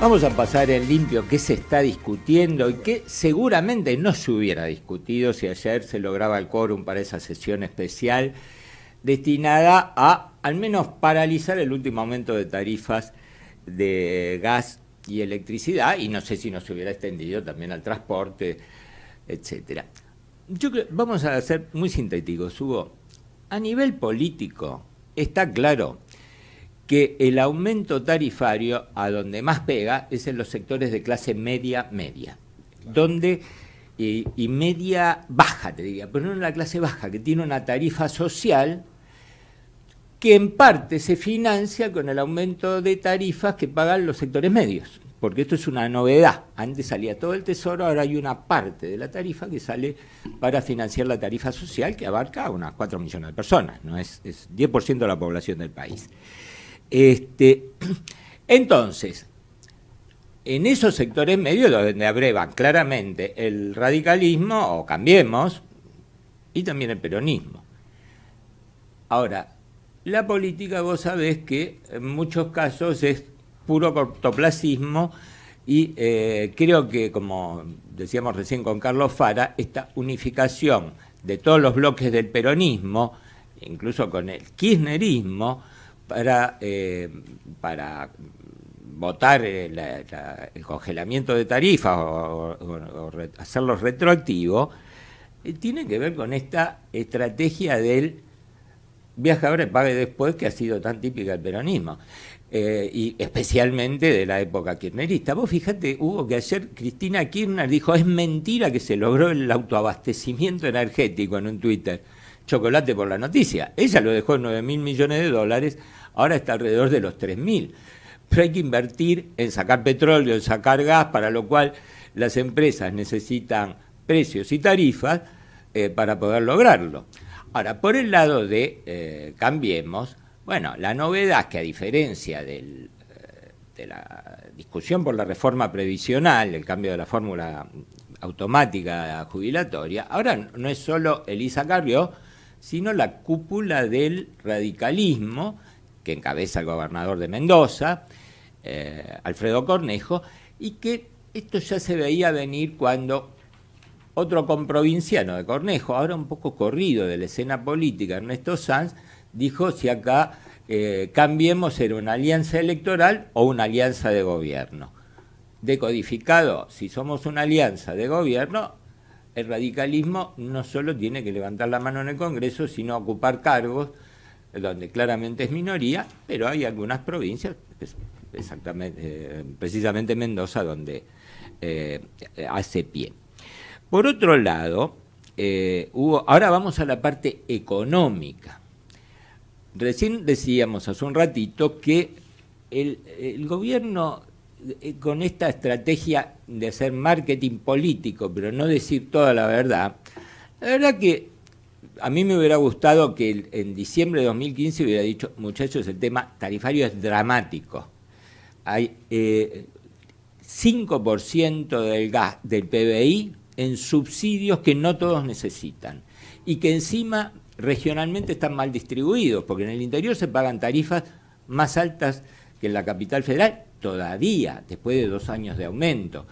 Vamos a pasar en limpio qué se está discutiendo y qué seguramente no se hubiera discutido si ayer se lograba el quórum para esa sesión especial destinada a al menos paralizar el último aumento de tarifas de gas y electricidad y no sé si no se hubiera extendido también al transporte, etcétera. Yo creo, vamos a ser muy sintéticos, Hugo. A nivel político está claro que el aumento tarifario a donde más pega es en los sectores de clase media-media, donde eh, y, media baja, te diría, pero no en la clase baja, que tiene una tarifa social que en parte se financia con el aumento de tarifas que pagan los sectores medios, porque esto es una novedad. Antes salía todo el tesoro, ahora hay una parte de la tarifa que sale para financiar la tarifa social que abarca a unas 4 millones de personas, no es, es 10% de la población del país. Este, entonces, en esos sectores medios donde abrevan claramente el radicalismo, o cambiemos, y también el peronismo. Ahora, la política vos sabés que en muchos casos es puro cortoplacismo y eh, creo que, como decíamos recién con Carlos Fara, esta unificación de todos los bloques del peronismo, incluso con el kirchnerismo, para, eh, para votar eh, el, congelamiento de tarifas o, hacerlo retroactivo, eh, tiene que ver con esta estrategia del viaje ahora y pague después, que ha sido tan típica del peronismo, y especialmente de la época kirchnerista. Vos fijate, hubo que ayer Cristina Kirchner dijo, es mentira que se logró el autoabastecimiento energético en un Twitter chocolate por la noticia. Ella lo dejó en 9.000 mil millones de dólares, ahora está alrededor de los 3.000, mil. Pero hay que invertir en sacar petróleo, en sacar gas, para lo cual las empresas necesitan precios y tarifas eh, para poder lograrlo. Ahora, por el lado de eh, Cambiemos, bueno, la novedad que a diferencia eh, de la discusión por la reforma previsional, el cambio de la fórmula automática jubilatoria, ahora no es solo Elisa Carrió, sino la cúpula del radicalismo que encabeza el gobernador de Mendoza, eh, Alfredo Cornejo, y que esto ya se veía venir cuando otro comprovinciano de Cornejo, ahora un poco corrido de la escena política, Ernesto Sanz, dijo si acá eh, cambiemos era una alianza electoral o una alianza de gobierno. Decodificado, si somos una alianza de gobierno, el radicalismo no solo tiene que levantar la mano en el Congreso, sino ocupar cargos donde claramente es minoría, pero hay algunas provincias, exactamente, eh, precisamente Mendoza, donde eh, hace pie. Por otro lado, eh, ahora vamos a la parte económica. Recién decíamos hace un ratito que el gobierno eh, con esta estrategia de hacer marketing político, pero no decir toda la verdad, la verdad que a mí me hubiera gustado que en diciembre de 2015 hubiera dicho, muchachos, el tema tarifario es dramático. Hay 5% eh, del gas del PBI en subsidios que no todos necesitan y que encima regionalmente están mal distribuidos, porque en el interior se pagan tarifas más altas que en la capital federal todavía, después de dos años de aumento.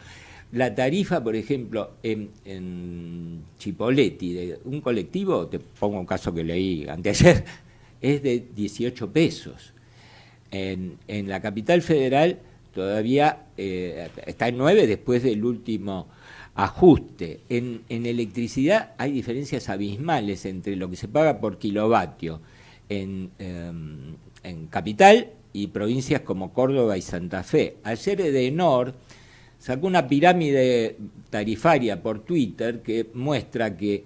La tarifa, por ejemplo, en, en Chipoletti, de un colectivo, te pongo un caso que leí anteayer, es de 18 pesos. En, la capital federal todavía eh, está en 9 después del último ajuste. En, electricidad hay diferencias abismales entre lo que se paga por kilovatio en, em, en capital y provincias como Córdoba y Santa Fe. Ayer Edenor sacó una pirámide tarifaria por Twitter que muestra que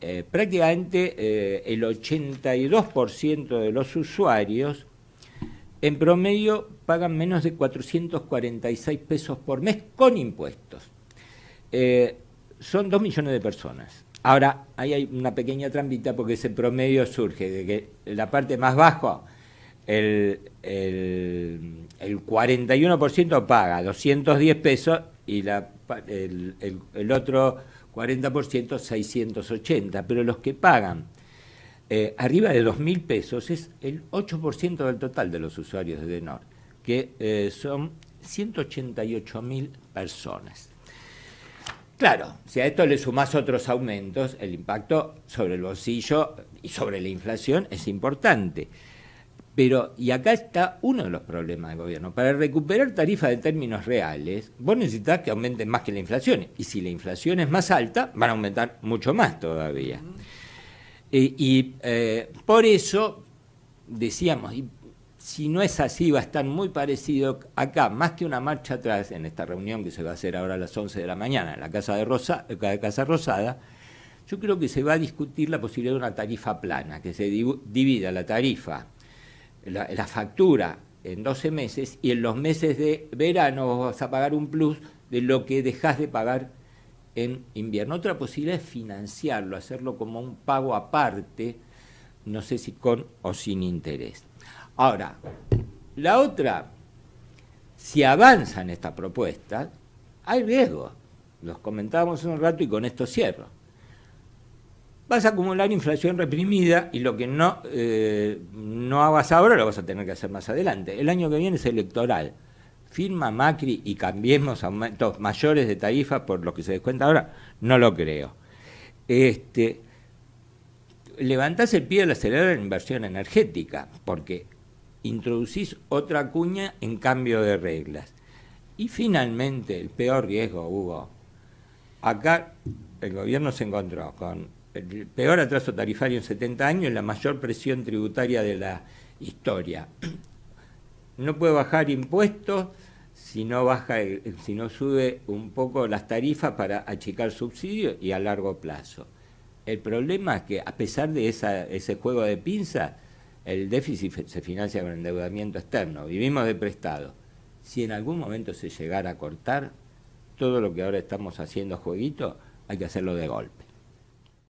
eh, prácticamente eh, el 82% de los usuarios en promedio pagan menos de 446 pesos por mes con impuestos. Eh, son 2 millones de personas. Ahora, ahí hay una pequeña trampita porque ese promedio surge de que la parte más baja el, el, el 41% paga 210 pesos y el, otro 40% 680, pero los que pagan eh, arriba de 2.000 pesos es el 8% del total de los usuarios de DENOR, que eh, son 188.000 personas. Claro, si a esto le sumás otros aumentos, el impacto sobre el bolsillo y sobre la inflación es importante. Pero, y acá está uno de los problemas del gobierno. Para recuperar tarifas de términos reales, vos necesitas que aumenten más que la inflación. Y si la inflación es más alta, van a aumentar mucho más todavía. Eh, y eh, por eso decíamos, y si no es así, va a estar muy parecido acá, más que una marcha atrás, en esta reunión que se va a hacer ahora a las 11 de la mañana en la Casa, de Rosa, la eh, Casa Rosada, yo creo que se va a discutir la posibilidad de una tarifa plana, que se divida la tarifa la, factura en 12 meses y en los meses de verano vas a pagar un plus de lo que dejas de pagar en invierno. Otra posibilidad es financiarlo, hacerlo como un pago aparte, no sé si con o sin interés. Ahora, la otra, si avanzan esta propuesta, hay riesgo. Los comentábamos un rato y con esto cierro vas a acumular inflación reprimida y lo que no, eh, no hagas ahora lo vas a tener que hacer más adelante. El año que viene es electoral. Firma Macri y cambiemos aumentos mayores de tarifas por lo que se descuenta ahora, no lo creo. Este, levantás el pie del acelerador la inversión energética, porque introducís otra cuña en cambio de reglas. Y finalmente, el peor riesgo, Hugo. Acá el gobierno se encontró con el peor atraso tarifario en 70 años, la mayor presión tributaria de la historia. No puede bajar impuestos si no, baja, si no sube un poco las tarifas para achicar subsidios y a largo plazo. El problema es que a pesar de ese juego de pinza, el déficit se financia con endeudamiento externo, vivimos de prestado. Si en algún momento se llegara a cortar, todo lo que ahora estamos haciendo jueguito, hay que hacerlo de golpe.